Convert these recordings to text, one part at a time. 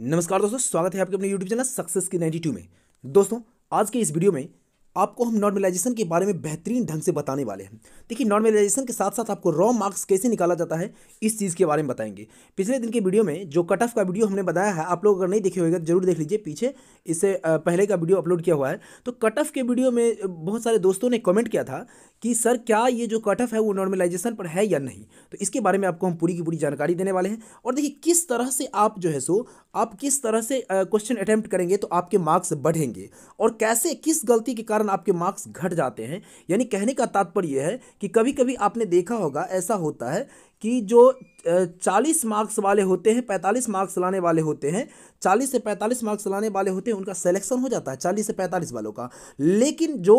नमस्कार दोस्तों स्वागत है आपके अपने यूट्यूब चैनल सक्सेस की टू में दोस्तों आज के इस वीडियो में आपको हम नॉर्मलाइजेशन के बारे में बेहतरीन ढंग से बताने वाले हैं देखिए नॉर्मलाइजेशन के साथ साथ आपको रॉ मार्क्स कैसे निकाला जाता है इस चीज़ के बारे में बताएंगे पिछले दिन के वीडियो में जो कट ऑफ का वीडियो हमने बताया है आप लोग अगर नहीं देखे होगा जरूर देख लीजिए पीछे इससे पहले का वीडियो अपलोड किया हुआ है तो कट ऑफ के वीडियो में बहुत सारे दोस्तों ने कमेंट किया था कि सर क्या ये जो कट ऑफ है वो नॉर्मलाइजेशन पर है या नहीं तो इसके बारे में आपको हम पूरी की पूरी जानकारी देने वाले हैं और देखिए किस तरह से आप जो है सो आप किस तरह से क्वेश्चन अटैम्प्ट करेंगे तो आपके मार्क्स बढ़ेंगे और कैसे किस गलती के कारण आपके मार्क्स घट जाते हैं यानी कहने का तात्पर्य है कि कभी कभी आपने देखा होगा ऐसा होता है कि जो चालीस मार्क्स वाले होते हैं पैंतालीस मार्क्स लाने वाले होते हैं चालीस से पैंतालीस मार्क्स लाने वाले होते हैं उनका सिलेक्शन हो जाता है चालीस से पैंतालीस वालों का लेकिन जो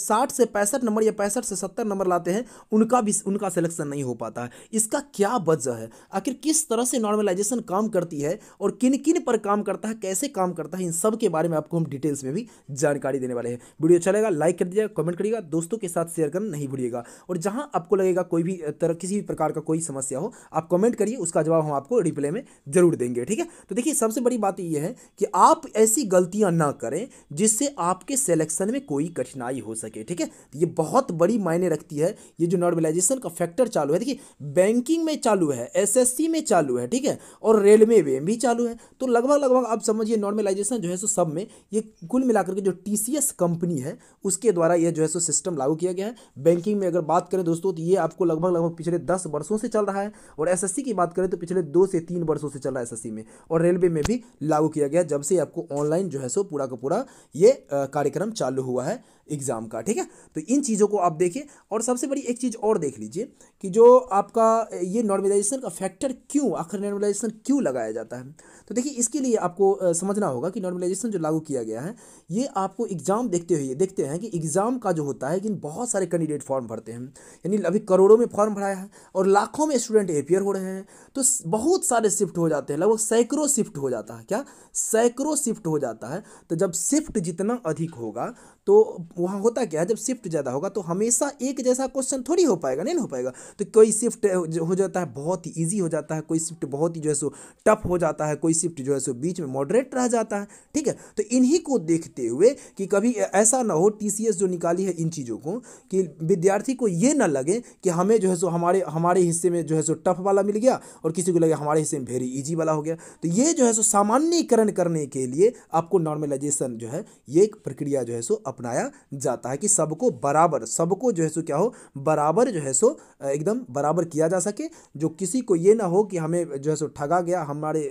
साठ से पैंसठ नंबर या पैंसठ से सत्तर नंबर लाते हैं उनका भी उनका सिलेक्शन नहीं हो पाता है इसका क्या वजह है आखिर किस तरह से नॉर्मलाइजेशन काम करती है और किन किन पर काम करता है कैसे काम करता है इन सब के बारे में आपको हम डिटेल्स में भी जानकारी देने वाले हैं वीडियो चलेगा अच्छा लाइक कर दीजिएगा कमेंट करिएगा दोस्तों के साथ शेयर करना नहीं भूलिएगा और जहाँ आपको लगेगा कोई भी तरह किसी भी प्रकार का कोई कोई समस्या हो आप कमेंट करिए उसका जवाब हम आपको रिप्लाई में जरूर देंगे ठीक है तो देखिए सबसे बड़ी बात यह है कि आप ऐसी गलतियां ना करें जिससे आपके सेलेक्शन में कोई कठिनाई हो सके ठीक है ये बहुत बड़ी मायने रखती है ये जो नॉर्मलाइजेशन का फैक्टर चालू है देखिए बैंकिंग में चालू है एस में चालू है ठीक है और रेलवे में भी चालू है तो लगभग लगभग आप समझिए नॉर्मलाइजेशन जो है सो सब में ये कुल मिलाकर के जो टी कंपनी है उसके द्वारा यह जो है सो सिस्टम लागू किया गया है बैंकिंग में अगर बात करें दोस्तों तो ये आपको लगभग लगभग पिछले दस वर्षों से चल रहा है और एसएससी की बात करें तो पिछले दो से तीन वर्षों से चल रहा है एसएससी में और रेलवे में भी लागू किया गया जब से आपको ऑनलाइन जो है सो पूरा का पूरा ये कार्यक्रम चालू हुआ है एग्ज़ाम का ठीक है तो इन चीज़ों को आप देखिए और सबसे बड़ी एक चीज़ और देख लीजिए कि जो आपका ये नॉर्मलाइजेशन का फैक्टर क्यों आखिर नॉर्मलाइजेशन क्यों लगाया जाता है तो देखिए इसके लिए आपको समझना होगा कि नॉर्मलाइजेशन जो लागू किया गया है ये आपको एग्ज़ाम देखते हुए देखते हैं कि एग्ज़ाम का जो होता है कि बहुत सारे कैंडिडेट फॉर्म भरते हैं यानी अभी करोड़ों में फॉर्म भराया है और लाखों में स्टूडेंट एपियर हो रहे हैं तो बहुत सारे शिफ्ट हो जाते हैं लगभग सैकड़ों शिफ्ट हो जाता है क्या सैकड़ों शिफ्ट हो जाता है तो जब शिफ्ट जितना अधिक होगा तो वहाँ होता क्या है जब शिफ्ट ज़्यादा होगा तो हमेशा एक जैसा क्वेश्चन थोड़ी हो पाएगा नहीं हो पाएगा तो कोई शिफ्ट हो जाता है बहुत ही ईजी हो जाता है कोई शिफ्ट बहुत ही जो है सो टफ हो जाता है कोई शिफ्ट जो है सो बीच में मॉडरेट रह जाता है ठीक है तो इन्हीं को देखते हुए कि कभी ऐसा ना हो टी जो निकाली है इन चीज़ों को कि विद्यार्थी को ये ना लगे कि हमें जो है सो हमारे हमारे हिस्से में जो है सो टफ वाला मिल गया और किसी को लगे हमारे हिस्से में वेरी ईजी वाला हो गया तो ये जो है सो सामान्यकरण करने के लिए आपको नॉर्मलाइजेशन जो है ये एक प्रक्रिया जो है सो अपनाया जाता है कि सबको बराबर सबको जो है सो क्या हो बराबर जो है सो एकदम बराबर किया जा सके जो किसी को ये ना हो कि हमें जो है सो ठगा गया हमारे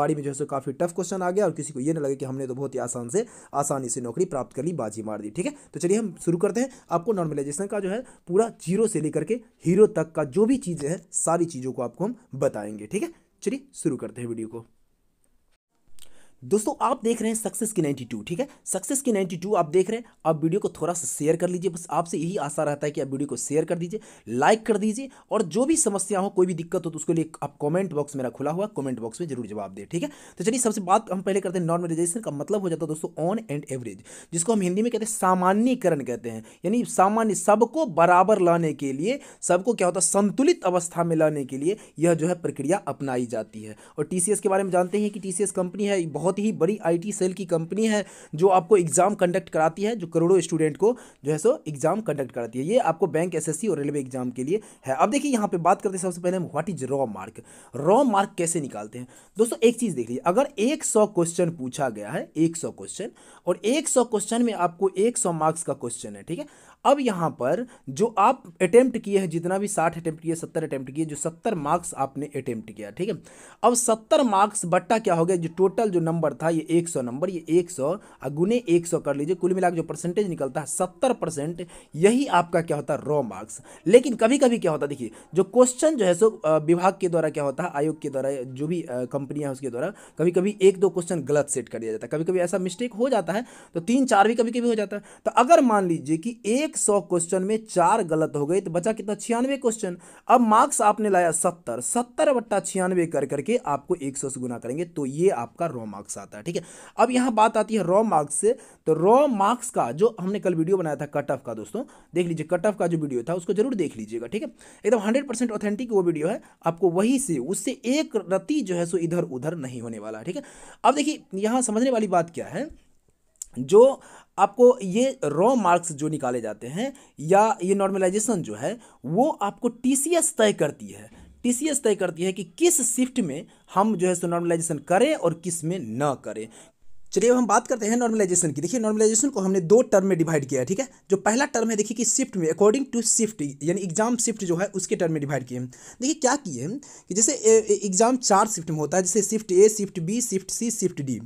बाड़ी में जो है सो काफ़ी टफ क्वेश्चन आ गया और किसी को ये ना लगे कि हमने तो बहुत ही आसान से आसानी से नौकरी प्राप्त कर ली बाजी मार दी ठीक है तो चलिए हम शुरू करते हैं आपको नॉर्मलाइजेशन का जो है पूरा जीरो से लेकर के हीरो तक का जो भी चीज़ें हैं सारी चीज़ों को आपको हम बताएंगे ठीक है चलिए शुरू करते हैं वीडियो को दोस्तों आप देख रहे हैं सक्सेस की 92 ठीक है सक्सेस की 92 आप देख रहे हैं आप वीडियो को थोड़ा सा शेयर कर लीजिए बस आपसे यही आशा रहता है कि आप वीडियो को शेयर कर दीजिए लाइक कर दीजिए और जो भी समस्या हो कोई भी दिक्कत हो तो उसके लिए आप कमेंट बॉक्स मेरा खुला हुआ कमेंट बॉक्स में जरूर जवाब दें ठीक है तो चलिए सबसे बात हम पहले करते हैं नॉर्मलाइजेशन का मतलब हो जाता है दोस्तों ऑन एंड एवरेज जिसको हम हिंदी में कहते हैं सामान्यकरण कहते हैं यानी सामान्य सबको बराबर लाने के लिए सबको क्या होता है संतुलित अवस्था में लाने के लिए यह जो है प्रक्रिया अपनाई जाती है और टी के बारे में जानते हैं कि टी कंपनी है बहुत बहुत ही बड़ी आईटी सेल की कंपनी है जो आपको एग्ज़ाम कंडक्ट कराती है जो करोड़ों स्टूडेंट को जो है सो एग्ज़ाम कंडक्ट कराती है ये आपको बैंक एसएससी और रेलवे एग्ज़ाम के लिए है अब देखिए यहाँ पे बात करते हैं सबसे पहले हम what is raw mark raw mark कैसे निकालते हैं दोस्तों एक चीज़ देख लीजिए अगर एक क्वेश्चन पूछा गया है एक क्वेश्चन और एक क्वेश्चन में आपको एक मार्क्स का क्वेश्चन है ठीक है अब यहाँ पर जो आप अटैम्प्ट किए हैं जितना भी साठ अटैम्प्ट किए सत्तर अटैम्प्ट किए जो सत्तर मार्क्स आपने अटैम्प्ट किया ठीक है अब सत्तर मार्क्स बट्टा क्या हो गया जो टोटल जो नंबर था ये एक सौ नंबर ये एक सौ गुने एक सौ कर लीजिए कुल मिलाकर जो परसेंटेज निकलता है सत्तर परसेंट यही आपका क्या होता है रॉ मार्क्स लेकिन कभी कभी क्या होता है देखिए जो क्वेश्चन जो है सो विभाग के द्वारा क्या होता है आयोग के द्वारा जो भी कंपनियां उसके द्वारा कभी कभी एक दो क्वेश्चन गलत सेट कर दिया जाता है कभी कभी ऐसा मिस्टेक हो जाता है तो तीन चार भी कभी कभी हो जाता है तो अगर मान लीजिए कि एक एक सौ क्वेश्चन में चार गलत हो गई तो बचा कितना छियानवे क्वेश्चन अब मार्क्स आपने लाया सत्तर सत्तर बट्टा छियानवे कर करके आपको एक सौ से गुना करेंगे तो ये आपका रॉ मार्क्स आता है ठीक है अब यहाँ बात आती है रॉ मार्क्स से तो रॉ मार्क्स का जो हमने कल वीडियो बनाया था कट ऑफ का दोस्तों देख लीजिए कट ऑफ का जो वीडियो था उसको जरूर देख लीजिएगा ठीक है एकदम हंड्रेड ऑथेंटिक वो वीडियो है आपको वही से उससे एक रति जो है सो इधर उधर नहीं होने वाला ठीक है अब देखिए यहाँ समझने वाली बात क्या है जो आपको ये रॉ मार्क्स जो निकाले जाते हैं या ये नॉर्मलाइजेशन जो है वो आपको टी तय करती है टी तय करती है कि किस शिफ्ट में हम जो है सो नॉर्मलाइजेशन करें और किस में ना करें चलिए अब हम बात करते हैं नॉर्मलाइजेशन की देखिए नॉर्मलाइजेशन को हमने दो टर्म में डिवाइड किया है ठीक है जो पहला टर्म है देखिए कि शिफ्ट में अकॉर्डिंग टू शिफ्ट यानी एग्जाम शिफ्ट जो है उसके टर्म में डिवाइड किए देखिए क्या किए कि जैसे एग्जाम चार शिफ्ट में होता है जैसे shift A shift B shift C shift D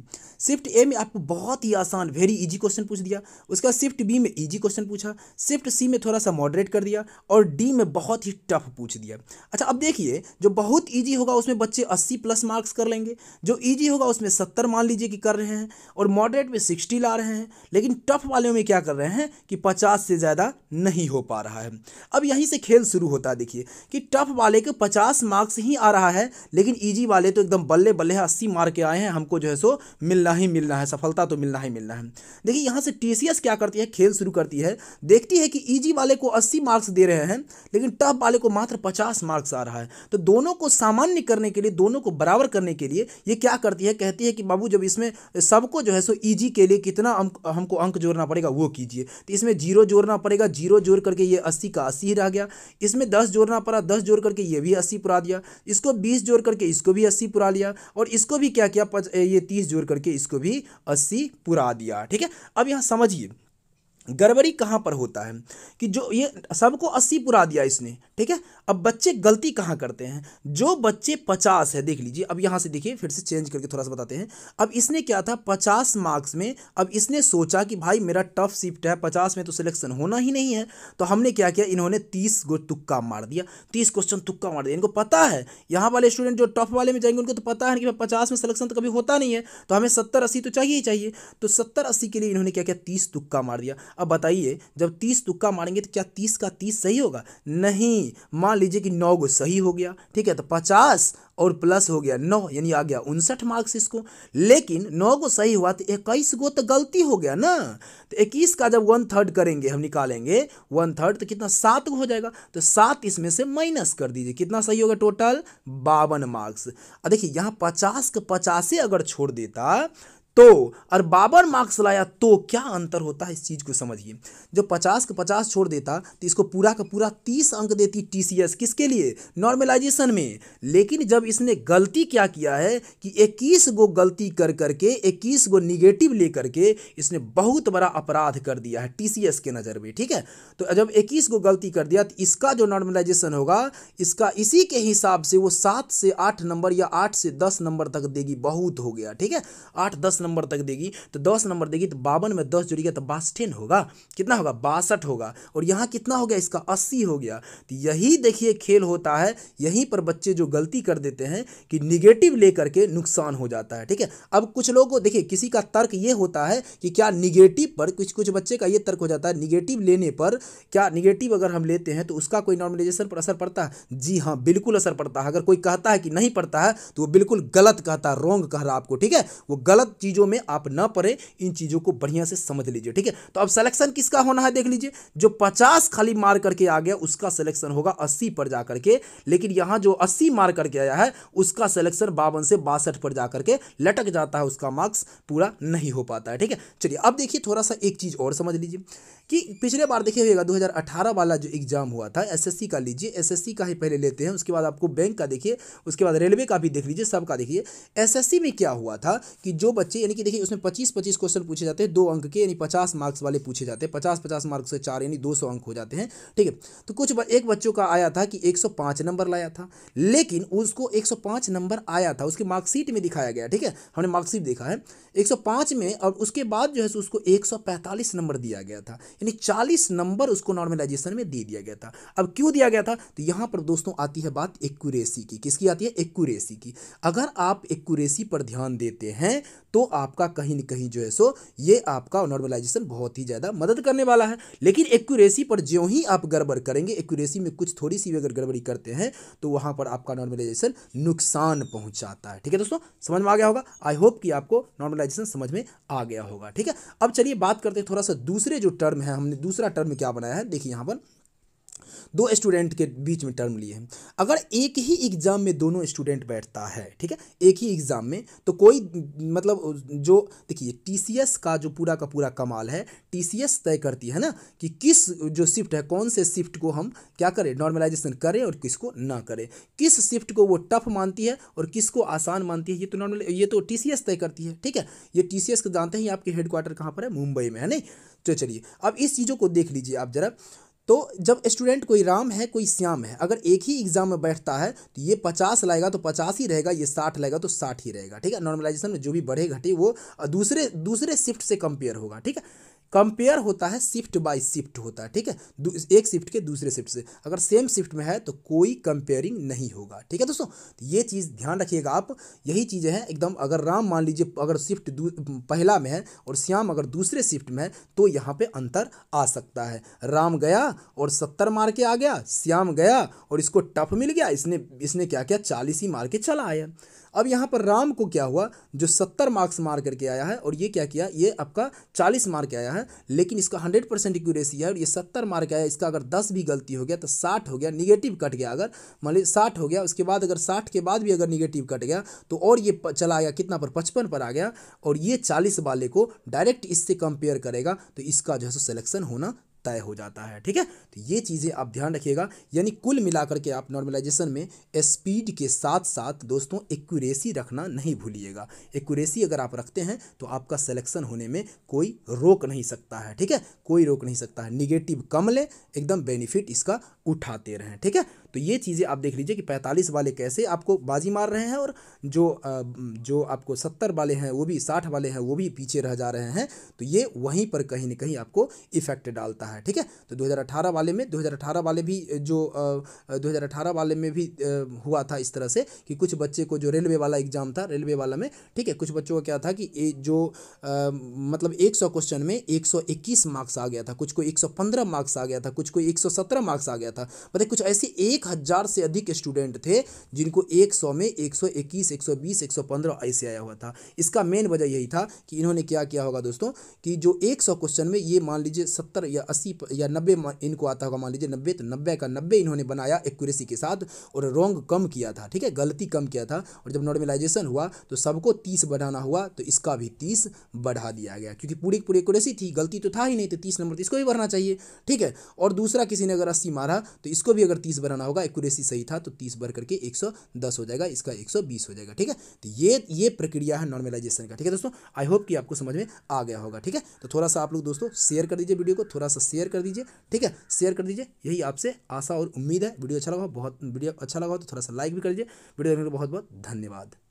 shift A में आपको बहुत ही आसान वेरी ईजी क्वेश्चन पूछ दिया उसके बाद शिफ्ट बी में ईजी क्वेश्चन पूछा शिफ्ट सी में थोड़ा सा मॉडरेट कर दिया और डी में बहुत ही टफ पूछ दिया अच्छा अब देखिए जो बहुत ईजी होगा उसमें बच्चे अस्सी प्लस मार्क्स कर लेंगे जो ईजी होगा उसमें सत्तर मान लीजिए कि कर रहे हैं और मॉडरेट में सिक्सटी ला रहे हैं लेकिन टफ वालों में क्या कर रहे हैं कि पचास से ज़्यादा नहीं हो पा रहा है अब यहीं से खेल शुरू होता है देखिए कि टफ वाले के पचास मार्क्स ही आ रहा है लेकिन ईजी e वाले तो एकदम बल्ले बल्ले अस्सी मार्क आए हैं हमको जो है सो मिलना ही मिलना है सफलता तो मिलना ही मिलना है देखिए यहाँ से टी क्या करती है खेल शुरू करती है देखती है कि ईजी e वाले को अस्सी मार्क्स दे रहे हैं लेकिन टफ वाले को मात्र पचास मार्क्स आ रहा है तो दोनों को सामान्य करने के लिए दोनों को बराबर करने के लिए ये क्या करती है कहती है कि बाबू जब इसमें सब सबको जो है सो ईजी e के लिए कितना अंक हमको अंक जोड़ना पड़ेगा वो कीजिए तो इसमें जीरो जोड़ना पड़ेगा जीरो जोड़ करके ये अस्सी का अस्सी ही रह गया इसमें दस जोड़ना पड़ा दस जोड़ करके ये भी अस्सी पुरा दिया इसको बीस जोड़ करके इसको भी अस्सी पुरा लिया और इसको भी क्या किया ये तीस जोड़ करके इसको भी अस्सी पुरा दिया ठीक है अब यहाँ समझिए गड़बड़ी कहाँ पर होता है कि जो ये सबको अस्सी पुरा दिया इसने ठीक है अब बच्चे गलती कहाँ करते हैं जो बच्चे पचास है देख लीजिए अब यहाँ से देखिए फिर से चेंज करके थोड़ा सा बताते हैं अब इसने क्या था पचास मार्क्स में अब इसने सोचा कि भाई मेरा टफ शिफ्ट है पचास में तो सिलेक्शन होना ही नहीं है तो हमने क्या किया इन्होंने तीस गो तुक्का मार दिया तीस क्वेश्चन तुक्का मार दिया इनको पता है यहाँ वाले स्टूडेंट जो टफ वाले में जाएंगे उनको तो पता है कि भाई पचास में सिलेक्शन तो कभी होता नहीं है तो हमें सत्तर अस्सी तो चाहिए ही चाहिए तो सत्तर अस्सी के लिए इन्होंने क्या किया तीस तुक्का मार दिया अब बताइए जब तीस तुक्का मारेंगे तो क्या तीस का तीस सही होगा नहीं मान लीजिए कि नौ गो सही हो गया ठीक है तो पचास और प्लस हो गया नौ यानी आ गया उनसठ मार्क्स इसको लेकिन नौ गो सही हुआ तो इक्कीस गो तो गलती हो गया ना तो इक्कीस का जब वन थर्ड करेंगे हम निकालेंगे वन थर्ड तो कितना सात हो जाएगा तो सात इसमें से माइनस कर दीजिए कितना सही होगा टोटल बावन मार्क्स देखिए यहाँ पचास के पचासे अगर छोड़ देता तो और बाबर मार्क्स लाया तो क्या अंतर होता है इस चीज़ को समझिए जो पचास का पचास छोड़ देता तो इसको पूरा का पूरा तीस अंक देती टीसीएस किसके लिए नॉर्मलाइजेशन में लेकिन जब इसने गलती क्या किया है कि इक्कीस गो गलती कर करके इक्कीस गो निगेटिव ले करके इसने बहुत बड़ा अपराध कर दिया है एस के नज़र में ठीक है तो जब इक्कीस गो गलती कर दिया तो इसका जो नॉर्मलाइजेशन होगा इसका इसी के हिसाब से वो सात से आठ नंबर या आठ से दस नंबर तक देगी बहुत हो गया ठीक है आठ दस नंबर तक देगी तो दस नंबर देगी तो बावन में दस जुड़ेगा तो बासठन होगा कितना होगा बासठ होगा और यहाँ कितना हो गया इसका अस्सी हो गया तो यही देखिए खेल होता है यहीं पर बच्चे जो गलती कर देते हैं कि निगेटिव ले करके नुकसान हो जाता है ठीक है अब कुछ लोगों देखिए किसी का तर्क ये होता है कि क्या निगेटिव पर कुछ कुछ बच्चे का ये तर्क हो जाता है निगेटिव लेने पर क्या निगेटिव अगर हम लेते हैं तो उसका कोई नॉर्मलाइजेशन पर असर पड़ता है जी हाँ बिल्कुल असर पड़ता है अगर कोई कहता है कि नहीं पड़ता है तो वो बिल्कुल गलत कहता है रोंग कह रहा आपको ठीक है वो गलत चीज़ चीज़ों में आप ना पड़े इन चीज़ों को बढ़िया से समझ लीजिए ठीक है तो अब सिलेक्शन किसका होना है देख लीजिए जो पचास खाली मार करके आ गया उसका सिलेक्शन होगा अस्सी पर जाकर के लेकिन यहां जो अस्सी मार करके आया है उसका सिलेक्शन बावन से बासठ पर जाकर के लटक जाता है उसका मार्क्स पूरा नहीं हो पाता है ठीक है चलिए अब देखिए थोड़ा सा एक चीज़ और समझ लीजिए कि पिछले बार देखिए होगा 2018 वाला जो एग्जाम हुआ था एसएससी का लीजिए एसएससी का ही पहले लेते हैं उसके बाद आपको बैंक का देखिए उसके बाद रेलवे का भी देख लीजिए सबका देखिए एसएससी में क्या हुआ था कि जो बच्चे यानी कि देखिए उसमें पच्चीस पच्चीस क्वेश्चन पूछे जाते हैं दो अंक के यानी पचास मार्क्स वाले पूछे जाते हैं पचास पचास मार्क्स से चार यानी दो सौ अंक हो जाते हैं ठीक है तो कुछ एक बच्चों का आया था कि एक सौ पाँच नंबर लाया था लेकिन उसको एक सौ पाँच नंबर आया था उसकी मार्कशीट में दिखाया गया ठीक है हमने मार्कशीट देखा है एक सौ पाँच में और उसके बाद जो है उसको एक सौ पैंतालीस नंबर दिया गया था यानी चालीस नंबर उसको नॉर्मलाइजेशन में दे दिया गया था अब क्यों दिया गया था तो यहाँ पर दोस्तों आती है बात एक्यूरेसी की किसकी आती है एक्यूरेसी की अगर आप एक्यूरेसी पर ध्यान देते हैं तो आपका कहीं न कहीं जो है सो ये आपका नॉर्मलाइजेशन बहुत ही ज़्यादा मदद करने वाला है लेकिन एक्यूरेसी पर ज्यों ही आप गड़बड़ करेंगे एक्यूरेसी में कुछ थोड़ी सी भी अगर गड़बड़ी करते हैं तो वहाँ पर आपका नॉर्मलाइजेशन नुकसान पहुँचाता है ठीक है दोस्तों समझ में आ गया होगा आई होप कि आपको नॉर्मलाइजेशन समझ में आ गया होगा ठीक है अब चलिए बात करते हैं थोड़ा सा दूसरे जो टर्म है हमने दूसरा टर्म क्या बनाया है देखिए यहाँ पर दो स्टूडेंट के बीच में टर्म लिए हैं अगर एक ही एग्ज़ाम में दोनों स्टूडेंट बैठता है ठीक है एक ही एग्ज़ाम में तो कोई मतलब जो देखिए टीसीएस का जो पूरा का पूरा कमाल है टीसीएस तय करती है ना कि किस जो शिफ्ट है कौन से शिफ्ट को हम क्या करें नॉर्मलाइजेशन करें और किसको ना करें किस शिफ्ट को वो टफ मानती है और किसको आसान मानती है ये तो नॉर्मल ये तो टी तय करती है ठीक है ये टी सी जानते हैं आपके हेडक्वार्टर कहाँ पर है मुंबई में है नहीं तो चलिए अब इस चीज़ों को देख लीजिए आप ज़रा तो जब स्टूडेंट कोई राम है कोई श्याम है अगर एक ही एग्जाम में बैठता है तो ये पचास लाएगा तो पचास ही रहेगा ये साठ लाएगा तो साठ ही रहेगा ठीक है नॉर्मलाइजेशन में जो भी बढ़े घटे वो दूसरे दूसरे शिफ्ट से कंपेयर होगा ठीक है कंपेयर होता है शिफ्ट बाय शिफ्ट होता है ठीक है एक शिफ्ट के दूसरे शिफ्ट से अगर सेम शिफ्ट में है तो कोई कंपेयरिंग नहीं होगा ठीक है दोस्तों तो ये चीज़ ध्यान रखिएगा आप यही चीज़ें हैं एकदम अगर राम मान लीजिए अगर शिफ्ट पहला में है और श्याम अगर दूसरे शिफ्ट में है तो यहाँ पर अंतर आ सकता है राम गया और सत्तर मार के आ गया श्याम गया और इसको टफ मिल गया इसने इसने क्या किया चालीस ही मार के चला आया अब यहाँ पर राम को क्या हुआ जो सत्तर मार्क्स मार करके आया है और ये क्या किया ये आपका चालीस मार्क आया है लेकिन इसका हंड्रेड परसेंट एक्यूरेसी है और ये सत्तर मार्क आया इसका अगर दस भी गलती हो गया तो साठ हो गया निगेटिव कट गया अगर मान ली साठ हो गया उसके बाद अगर साठ के बाद भी अगर निगेटिव कट गया तो और ये चला गया कितना पर पचपन पर आ गया और ये चालीस वाले को डायरेक्ट इससे कंपेयर करेगा तो इसका जो है सो सिलेक्शन होना तय हो जाता है ठीक है तो ये चीज़ें आप ध्यान रखिएगा यानी कुल मिलाकर के आप नॉर्मलाइजेशन में स्पीड के साथ साथ दोस्तों एक्यूरेसी रखना नहीं भूलिएगा एक्यूरेसी अगर आप रखते हैं तो आपका सिलेक्शन होने में कोई रोक नहीं सकता है ठीक है कोई रोक नहीं सकता है निगेटिव कम लें एकदम बेनिफिट इसका उठाते रहें ठीक है तो ये चीज़ें आप देख लीजिए कि पैंतालीस वाले कैसे आपको बाजी मार रहे हैं और जो जो आपको सत्तर वाले हैं वो भी साठ वाले हैं वो भी पीछे रह जा रहे हैं तो ये वहीं पर कहीं ना कहीं आपको इफेक्ट डालता है ठीक है तो 2018 वाले में 2018 वाले भी जो दो वाले में भी हुआ था इस तरह से कि कुछ बच्चे को जो रेलवे वाला एग्जाम था रेलवे वाला में ठीक है कुछ बच्चों का क्या था कि ए, जो आ, मतलब 100 क्वेश्चन में 121 मार्क्स आ गया था कुछ को 115 मार्क्स आ गया था कुछ को 117 मार्क्स आ गया था मतलब कुछ ऐसे एक एक हज़ार से अधिक स्टूडेंट थे जिनको एक सौ में एक सौ इक्कीस एक सौ बीस एक सौ पंद्रह ऐसे आया हुआ था इसका मेन वजह यही था कि इन्होंने क्या किया होगा दोस्तों कि जो एक सौ क्वेश्चन में ये मान लीजिए सत्तर या अस्सी या नब्बे इनको आता होगा मान लीजिए नब्बे तो नब्बे का नब्बे इन्होंने बनाया एक्यूरेसी के साथ और रॉन्ग कम किया था ठीक है गलती कम किया था और जब नॉर्मलाइजेशन हुआ तो सबको तीस बढ़ाना हुआ तो इसका भी तीस बढ़ा दिया गया क्योंकि पूरी पूरी एक्यूरेसी थी गलती तो था ही नहीं तो तीस नंबर तो इसको भी बढ़ना चाहिए ठीक है और दूसरा किसी ने अगर अस्सी मारा तो इसको भी अगर तीस बढ़ाना होगा एक्यूरेसी सही था तो तीस बार करके एक सौ दस हो जाएगा इसका एक सौ बीस हो जाएगा ठीक है तो ये ये प्रक्रिया है नॉर्मलाइजेशन का ठीक है दोस्तों आई होप कि आपको समझ में आ गया होगा ठीक है तो थोड़ा सा आप लोग दोस्तों शेयर कर दीजिए वीडियो को थोड़ा सा शेयर कर दीजिए ठीक है शेयर कर दीजिए यही आपसे आशा और उम्मीद है वीडियो अच्छा लगा बहुत वीडियो अच्छा लगा तो थोड़ा सा लाइक भी कर दीजिए वीडियो देखने को बहुत बहुत धन्यवाद